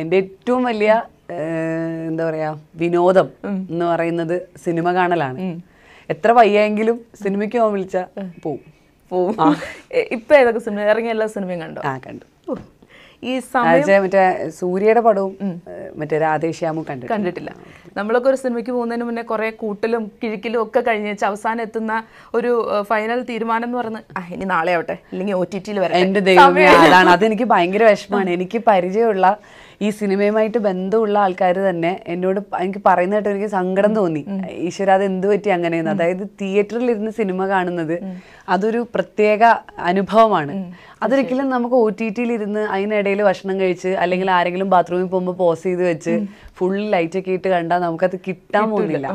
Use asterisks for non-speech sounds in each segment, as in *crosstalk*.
എന്റെ ഏറ്റവും വലിയ എന്താ പറയാ വിനോദം എന്ന് പറയുന്നത് സിനിമ കാണലാണ് എത്ര വയ്യെങ്കിലും സിനിമയ്ക്ക് പോകാൻ വിളിച്ച പോവും പോവും ഇപ്പൊ ഏതൊക്കെ സിനിമ ഇറങ്ങിയ എല്ലാ സിനിമയും കണ്ടു ആ കണ്ടു ഈ സമയം മറ്റേ സൂര്യയുടെ പടവും മറ്റേ രാധേശ്യാമും കണ്ടു കണ്ടിട്ടില്ല നമ്മളൊക്കെ ഒരു സിനിമയ്ക്ക് പോകുന്നതിന് മുന്നേ കുറേ കൂട്ടലും കിഴിക്കലും ഒക്കെ കഴിഞ്ഞ് വെച്ച് അവസാനം എത്തുന്ന ഒരു ഫൈനൽ തീരുമാനം എന്ന് പറഞ്ഞ് ആ ഇനി നാളെ ആവട്ടെ ഇല്ലെങ്കിൽ ഒ ടി ടിയിൽ വരാം എന്റെ ദൈവമേ അതാണ് അതെനിക്ക് ഭയങ്കര വിഷമമാണ് എനിക്ക് പരിചയമുള്ള ഈ സിനിമയുമായിട്ട് ബന്ധമുള്ള ആൾക്കാർ തന്നെ എന്നോട് എനിക്ക് പറയുന്നതായിട്ട് എനിക്ക് സങ്കടം തോന്നി ഈശ്വര അത് എന്ത് പറ്റി അങ്ങനെയെന്ന് അതായത് തിയേറ്ററിൽ ഇരുന്ന് സിനിമ കാണുന്നത് അതൊരു പ്രത്യേക അനുഭവമാണ് അതൊരിക്കലും നമുക്ക് ഒ ടി ടിയിൽ ഇരുന്ന് അതിനിടയിൽ ഭക്ഷണം കഴിച്ച് അല്ലെങ്കിൽ ആരെങ്കിലും ബാത്റൂമിൽ പോകുമ്പോൾ പോസ് ചെയ്ത് വെച്ച് ഫുൾ ലൈറ്റൊക്കെ ഇട്ട് കണ്ടാൽ നമുക്കത് കിട്ടാൻ പോകുന്നില്ല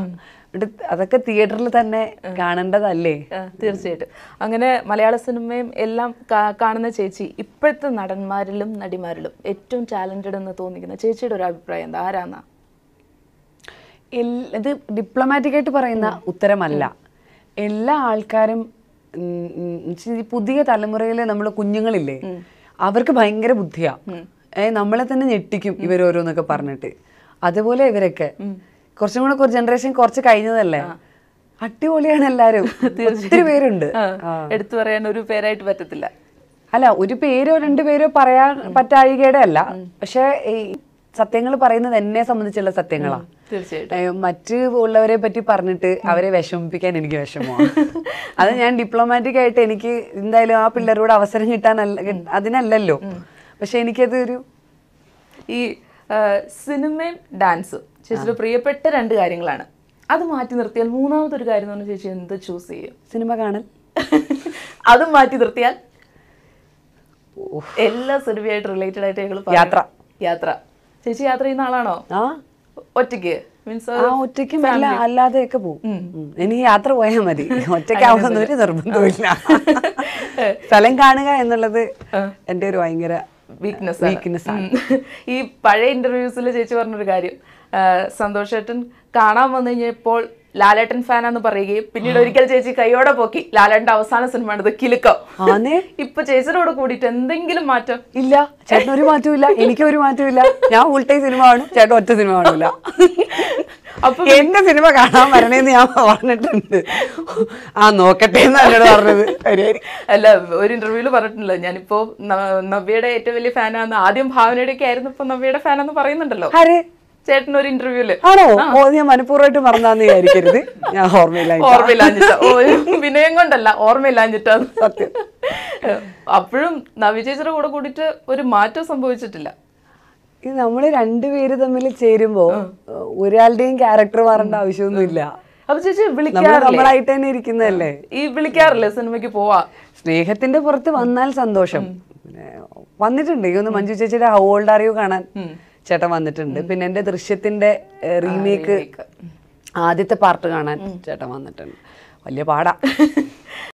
അതൊക്കെ തിയേറ്ററിൽ തന്നെ കാണേണ്ടതല്ലേ തീർച്ചയായിട്ടും അങ്ങനെ മലയാള സിനിമയും എല്ലാം കാണുന്ന ചേച്ചി ഇപ്പോഴത്തെ നടന്മാരിലും നടിമാരിലും ഏറ്റവും ടാലന്റഡ് എന്ന് തോന്നിക്കുന്ന ചേച്ചിയുടെ ഒരു അഭിപ്രായം എന്താ ആരാന്നാ ഇത് ഡിപ്ലോമാറ്റിക്കായിട്ട് പറയുന്ന ഉത്തരമല്ല എല്ലാ ആൾക്കാരും പുതിയ തലമുറയിലെ നമ്മുടെ കുഞ്ഞുങ്ങളില്ലേ അവർക്ക് ഭയങ്കര ബുദ്ധിയാ നമ്മളെ തന്നെ ഞെട്ടിക്കും ഇവരോരോന്നൊക്കെ പറഞ്ഞിട്ട് അതുപോലെ ഇവരൊക്കെ കുറച്ചും കൂടെ ജനറേഷൻ കുറച്ച് കഴിഞ്ഞതല്ലേ അടിപൊളിയാണ് എല്ലാരും ഒത്തിരി പേരുണ്ട് എടുത്തു പറയാൻ ഒരു പേരായിട്ട് പറ്റത്തില്ല അല്ല ഒരു പേരോ രണ്ടു പേരോ പറയാൻ പറ്റായികയുടെ അല്ല പക്ഷെ ഈ സത്യങ്ങൾ പറയുന്നത് എന്നെ സംബന്ധിച്ചുള്ള സത്യങ്ങളാ തീർച്ചയായിട്ടും മറ്റ് ഉള്ളവരെ പറ്റി പറഞ്ഞിട്ട് അവരെ വിഷമിപ്പിക്കാൻ എനിക്ക് വിഷമമാണ് അത് ഞാൻ ഡിപ്ലോമാറ്റിക് ആയിട്ട് എനിക്ക് എന്തായാലും ആ പിള്ളേരോട് അവസരം കിട്ടാൻ അതിനല്ലല്ലോ പക്ഷെ എനിക്കത് ഒരു ഈ സിനിമയും ഡാൻസും ചേച്ചിയുടെ പ്രിയപ്പെട്ട രണ്ട് കാര്യങ്ങളാണ് അത് മാറ്റി നിർത്തിയാൽ മൂന്നാമത്തെ ഒരു കാര്യം എന്ന് പറഞ്ഞാൽ ചേച്ചി എന്ത് ചൂസ് ചെയ്യും സിനിമ കാണൽ *laughs* അതും മാറ്റി നിർത്തിയാൽ എല്ലാ സിനിമയായിട്ട് റിലേറ്റഡ് ആയിട്ട് ഞങ്ങൾ യാത്ര യാത്ര ചേച്ചി യാത്ര ചെയ്യുന്ന ആളാണോ ഒറ്റയ്ക്ക് മീൻസ് ഒറ്റയ്ക്ക് അല്ലാതെയൊക്കെ പോകും എനിക്ക് യാത്ര പോയാൽ മതി ഒറ്റയ്ക്കാവുന്ന ഒരു നിർബന്ധമില്ല *laughs* സ്ഥലം കാണുക എന്നുള്ളത് എൻ്റെ ഒരു ഭയങ്കര വീക്ക്നെസ് വീക്ക്നെസ് ഈ പഴയ ഇന്റർവ്യൂസിൽ ചേച്ചി പറഞ്ഞൊരു കാര്യം സന്തോഷേട്ടൻ കാണാൻ വന്നു കഴിഞ്ഞപ്പോൾ ലാലേട്ടൻ ഫാനാന്ന് പറയുകയും പിന്നീട് ഒരിക്കൽ ചേച്ചി കൈയോടെ പോക്കി ലാലേട്ടന്റെ അവസാന സിനിമയാണ് ഇത് കിലുക്കം *laughs* ഇപ്പൊ ചേച്ചിയോട് കൂടിയിട്ട് എന്തെങ്കിലും മാറ്റം ഇല്ല ചേട്ടൻ ഒരു മാറ്റവും ഇല്ല എനിക്ക് ഒരു മാറ്റവും ഇല്ല ഞാൻ ഉൾട്ടേ സിനിമ ആണ് ചേട്ടൻ ഒറ്റ സിനിമ കാണില്ല *laughs* അപ്പൊ എന്റെ സിനിമ കാണാൻ വരണേന്ന് ഞാൻ പറഞ്ഞിട്ടുണ്ട് ആ നോക്കട്ടെ എന്ന് എന്നോട് പറഞ്ഞത് *laughs* അല്ല ഒരു ഇന്റർവ്യൂല് പറഞ്ഞിട്ടില്ല ഞാനിപ്പോ നവ്യയുടെ ഏറ്റവും വലിയ ഫാനാന്ന് ആദ്യം ഭാവനയുടെ ഒക്കെ ആയിരുന്നു ഇപ്പൊ നവ്യയുടെ ഫാനെന്ന് പറയുന്നുണ്ടല്ലോ ചേട്ടൻ ഒരു ഇന്റർവ്യൂല് ആണോ ഓ ഞാൻ മനഃപൂർവ്വമായിട്ട് മറന്നാന്ന് വിചാരിക്കരുത് ഞാൻ ഓർമ്മയില്ല ഓർമ്മയില്ലാഞ്ഞിട്ട *laughs* വിനയം കൊണ്ടല്ല ഓർമ്മയില്ലാഞ്ഞിട്ടാ സത്യം അപ്പോഴും നവ്യ ചേച്ചിയുടെ കൂടെ കൂടിയിട്ട് ഒരു മാറ്റം സംഭവിച്ചിട്ടില്ല ഇത് നമ്മൾ രണ്ടുപേര് തമ്മിൽ ചേരുമ്പോ ഒരാളുടെയും ക്യാരക്ടർ മാറേണ്ട ആവശ്യമൊന്നുമില്ല അപ്പൊ ചേച്ചി വിളിക്കാറില്ലായിട്ട് തന്നെ ഇരിക്കുന്നതല്ലേ ഈ വിളിക്കാറില്ലേ സിനിമയ്ക്ക് പോവാ സ്നേഹത്തിന്റെ പുറത്ത് വന്നാൽ സന്തോഷം വന്നിട്ടുണ്ട് ഈ ഒന്ന് മഞ്ജു ചേച്ചിയുടെ ഹൗ ഓൾഡ് ആർ കാണാൻ ചേട്ടൻ വന്നിട്ടുണ്ട് പിന്നെ എന്റെ ദൃശ്യത്തിന്റെ റീമേക്ക് ആദ്യത്തെ പാർട്ട് കാണാൻ ചേട്ടൻ വന്നിട്ടുണ്ട് വലിയ പാടാ *laughs*